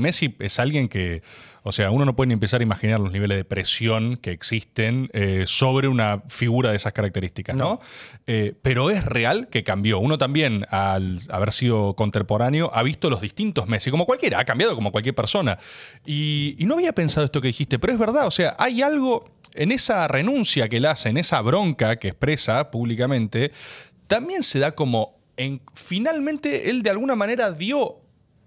Messi es alguien que, o sea, uno no puede ni empezar a imaginar los niveles de presión que existen eh, sobre una figura de esas características, ¿no? Eh, pero es real que cambió. Uno también, al haber sido contemporáneo, ha visto los distintos Messi, como cualquiera, ha cambiado como cualquier persona. Y, no había pensado esto que dijiste, pero es verdad, o sea, hay algo en esa renuncia que él hace, en esa bronca que expresa públicamente, también se da como en, finalmente él de alguna manera dio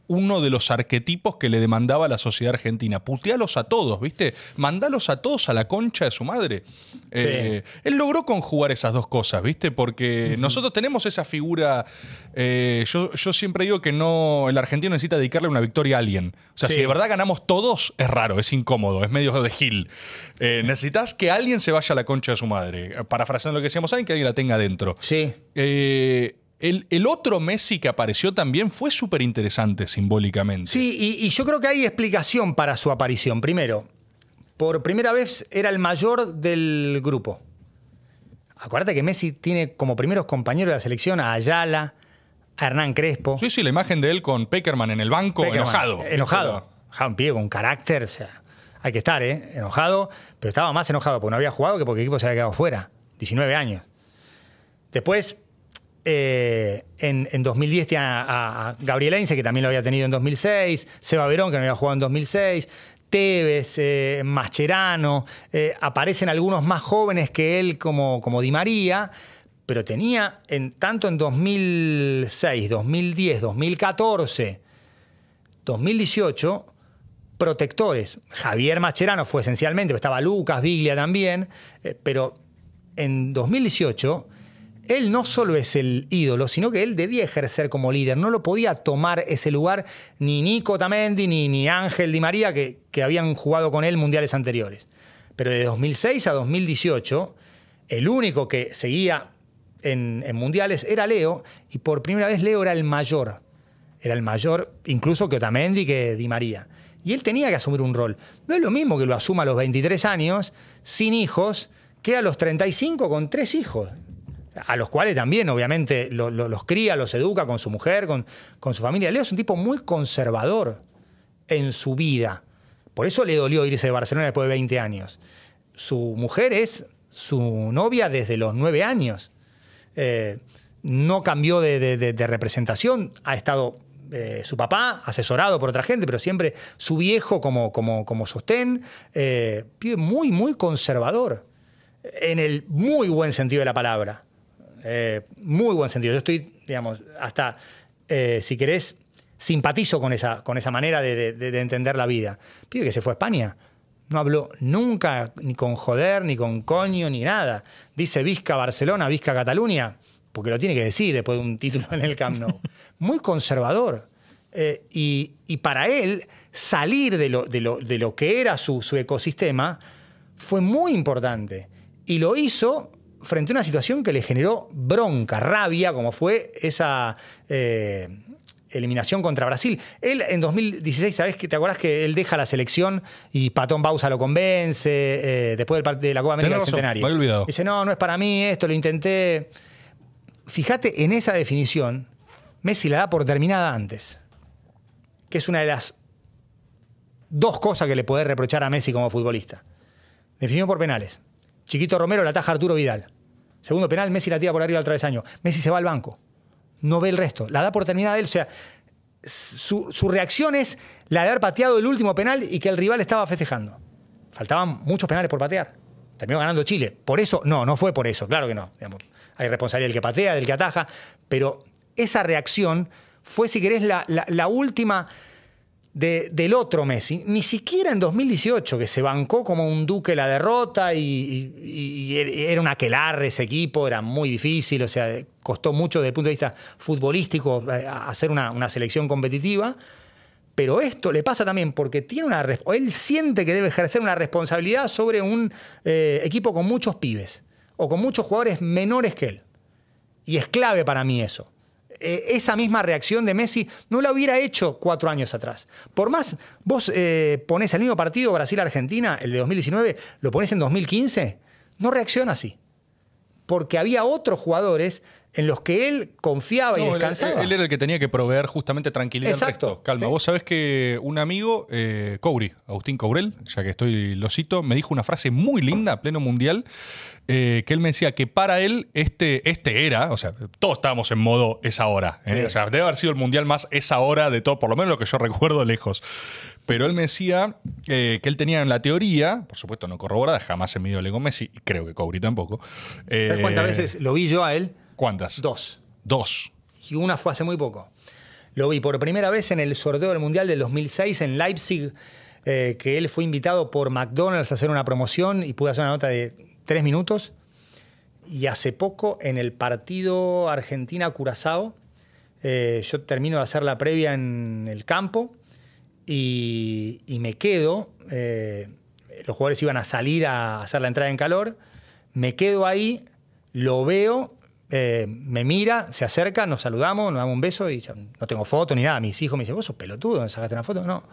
uno de los arquetipos que le demandaba la sociedad argentina. Putealos a todos, ¿viste? Mandalos a todos a la concha de su madre. Eh, él logró conjugar esas dos cosas, ¿viste? Porque nosotros tenemos esa figura. Eh, yo, siempre digo que no. El argentino necesita dedicarle una victoria a alguien. O sea, si de verdad ganamos todos, es raro, es incómodo, es medio de Gil. Eh, necesitas que alguien se vaya a la concha de su madre. Parafraseando lo que decíamos, alguien que alguien la tenga adentro. Sí. El, otro Messi que apareció también fue súper interesante simbólicamente. Sí, y, yo creo que hay explicación para su aparición. Primero, por primera vez era el mayor del grupo. Acuérdate que Messi tiene como primeros compañeros de la selección a Ayala, a Hernán Crespo. Sí, sí, la imagen de él con Peckerman en el banco, enojado. Enojado. Enojado pie, con carácter. O sea, hay que estar, ¿eh? Enojado, pero estaba más enojado porque no había jugado que porque el equipo se había quedado fuera. 19 años. Después, eh, en, 2010 tiene a, Gabriel Ense, que también lo había tenido en 2006, Seba Verón, que no había jugado en 2006, Tevez, eh, Mascherano, eh, aparecen algunos más jóvenes que él como, como Di María, pero tenía en, tanto en 2006, 2010, 2014, 2018 protectores. Javier Mascherano fue esencialmente, estaba Lucas, Biglia también, pero en 2018 él no solo es el ídolo, sino que él debía ejercer como líder. No lo podía tomar ese lugar ni Nico Tamendi, ni, Ángel Di María, que, habían jugado con él mundiales anteriores. Pero de 2006 a 2018, el único que seguía en, en, mundiales era Leo, y por primera vez Leo era el mayor. Era el mayor incluso que Otamendi, que Di María. Y él tenía que asumir un rol. No es lo mismo que lo asuma a los 23 años, sin hijos, que a los 35 con tres hijos a los cuales también, obviamente, los cría, los educa con su mujer, con, con su familia. Leo es un tipo muy conservador en su vida. Por eso le dolió irse de Barcelona después de 20 años. Su mujer es su novia desde los 9 años. Eh, no cambió de, representación, ha estado eh, su papá, asesorado por otra gente, pero siempre su viejo como, como, sostén, eh, muy, muy conservador, en el muy buen sentido de la palabra. Eh, muy buen sentido. Yo estoy, digamos, hasta, eh, si querés, simpatizo con esa, con esa manera de, entender la vida. Pide que se fue a España. No habló nunca ni con joder, ni con coño, ni nada. Dice Vizca Barcelona, Vizca Cataluña, porque lo tiene que decir después de un título en el Camp Nou. Muy conservador. Eh, y, para él, salir de lo, de lo, que era su, su, ecosistema fue muy importante. Y lo hizo frente a una situación que le generó bronca, rabia, como fue esa eh, eliminación contra Brasil. Él en 2016, ¿sabes que te acordás que él deja la selección y Patón Bausa lo convence eh, después de la Copa América del Centenario? Dice, no, no es para mí esto, lo intenté. Fíjate en esa definición, Messi la da por terminada antes, que es una de las dos cosas que le puede reprochar a Messi como futbolista. Definió por penales. Chiquito Romero la ataja Arturo Vidal. Segundo penal, Messi la tira por arriba al travesaño. Messi se va al banco. No ve el resto. La da por terminada él. O sea, su, reacción es la de haber pateado el último penal y que el rival estaba festejando. Faltaban muchos penales por patear. Terminó ganando Chile. ¿Por eso? No, no fue por eso. Claro que no. hay responsabilidad del que patea, del que ataja. Pero esa reacción fue, si querés, la última del otro Messi. Ni siquiera en 2018, que se bancó como un duque la derrota y, era un aquelarre ese equipo, era muy difícil, o sea, costó mucho desde el punto de vista futbolístico eh, hacer una, selección competitiva. Pero esto le pasa también porque tiene una, él siente que debe ejercer una responsabilidad sobre un eh, equipo con muchos pibes o con muchos jugadores menores que él. Y es clave para mí eso. Eh, esa misma reacción de Messi no la hubiera hecho cuatro años atrás. Por más, vos eh, ponés el mismo partido Brasil-Argentina, el de 2019, lo ponés en 2015, no reacciona así porque había otros jugadores en los que él confiaba y descansaba. Él, era el que tenía que proveer justamente tranquilidad Exacto. Calma, vos sabés que un amigo, eh, Agustín Courel, ya que estoy lo cito, me dijo una frase muy linda pleno mundial, eh, que él me decía que para él este, este era, o sea, todos estábamos en modo esa hora. ¿eh? O sea, debe haber sido el mundial más esa hora de todo, por lo menos lo que yo recuerdo lejos. Pero él me decía eh, que él tenía en la teoría, por supuesto no corroborada, jamás he medido con Messi, y creo que Cobri tampoco. Eh, ¿Cuántas veces lo vi yo a él? ¿Cuántas? Dos. Dos. Y una fue hace muy poco. Lo vi por primera vez en el sorteo del Mundial del 2006 en Leipzig, eh, que él fue invitado por McDonald's a hacer una promoción y pude hacer una nota de tres minutos. Y hace poco en el partido Argentina-Curazao, yo termino de hacer la previa en el campo y, me quedo. Eh, los jugadores iban a salir a hacer la entrada en calor. Me quedo ahí, lo veo, eh, me mira, se acerca, nos saludamos, nos damos un beso y no tengo foto ni nada. Mis hijos me dicen, vos sos pelotudo, ¿me sacaste una foto? No.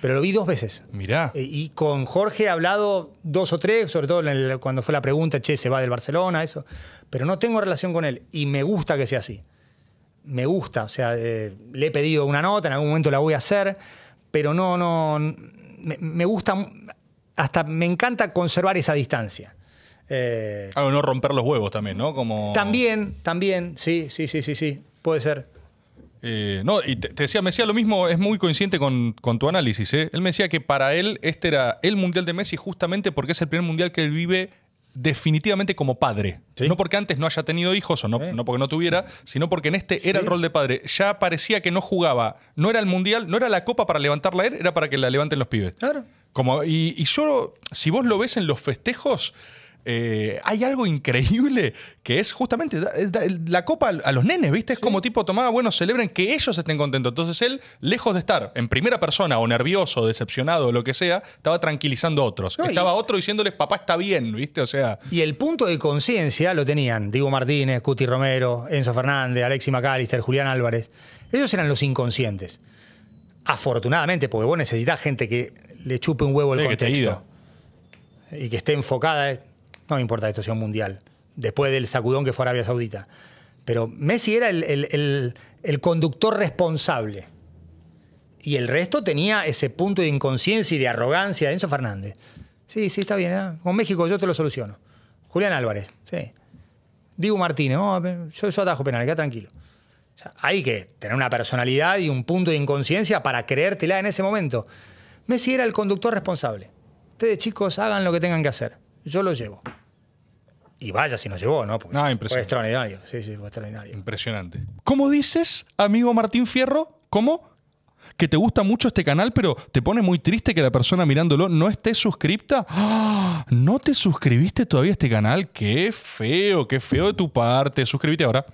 Pero lo vi dos veces. Mirá. Eh, y con Jorge he hablado dos o tres, sobre todo cuando fue la pregunta, che, se va del Barcelona, eso. Pero no tengo relación con él y me gusta que sea así me gusta, o sea, eh, le he pedido una nota, en algún momento la voy a hacer, pero no, no, me, gusta, hasta me encanta conservar esa distancia. Eh, Algo no romper los huevos también, ¿no? Como... También, también, sí, sí, sí, sí, sí, puede ser. Eh, no, y te, decía, me decía lo mismo, es muy coincidente con, con tu análisis. ¿eh? Él me decía que para él este era el Mundial de Messi justamente porque es el primer Mundial que él vive definitivamente como padre. No porque antes no haya tenido hijos o eh. no, porque no tuviera, sino porque en este era el rol de padre. Ya parecía que no jugaba, no era el mundial, no era la copa para levantarla él, era para que la levanten los pibes. Claro. Como, y yo, si vos lo ves en los festejos, eh, hay algo increíble que es justamente la copa a los nenes, ¿viste? Es como tipo, tomada, bueno, celebren que ellos estén contentos. Entonces él, lejos de estar en primera persona o nervioso, decepcionado o lo que sea, estaba tranquilizando a otros. estaba otro diciéndoles, papá está bien, ¿viste? O sea. Y el punto de conciencia lo tenían Diego Martínez, Cuti Romero, Enzo Fernández, Alexi McAllister, Julián Álvarez. Ellos eran los inconscientes. Afortunadamente, porque vos necesitas gente que le chupe un huevo el contexto. y que esté enfocada eh, no me importa la sea mundial, después del sacudón que fue Arabia Saudita. Pero Messi era el, conductor responsable. Y el resto tenía ese punto de inconsciencia y de arrogancia de Enzo Fernández. Sí, sí, está bien. ¿eh? Con México yo te lo soluciono. Julián Álvarez, sí. Digo Martínez, yo, yo, atajo penal, queda tranquilo. hay que tener una personalidad y un punto de inconsciencia para creértela en ese momento. Messi era el conductor responsable. Ustedes, chicos, hagan lo que tengan que hacer yo lo llevo. Y vaya si nos llevó, ¿no? Ah, Fue extraordinario, sí, sí, fue extraordinario. Impresionante. ¿Cómo dices, amigo Martín Fierro? ¿Cómo? Que te gusta mucho este canal, pero te pone muy triste que la persona mirándolo no esté suscripta. ¡Ah! ¿No te suscribiste todavía a este canal? ¡Qué feo, qué feo de tu parte! Suscríbete ahora.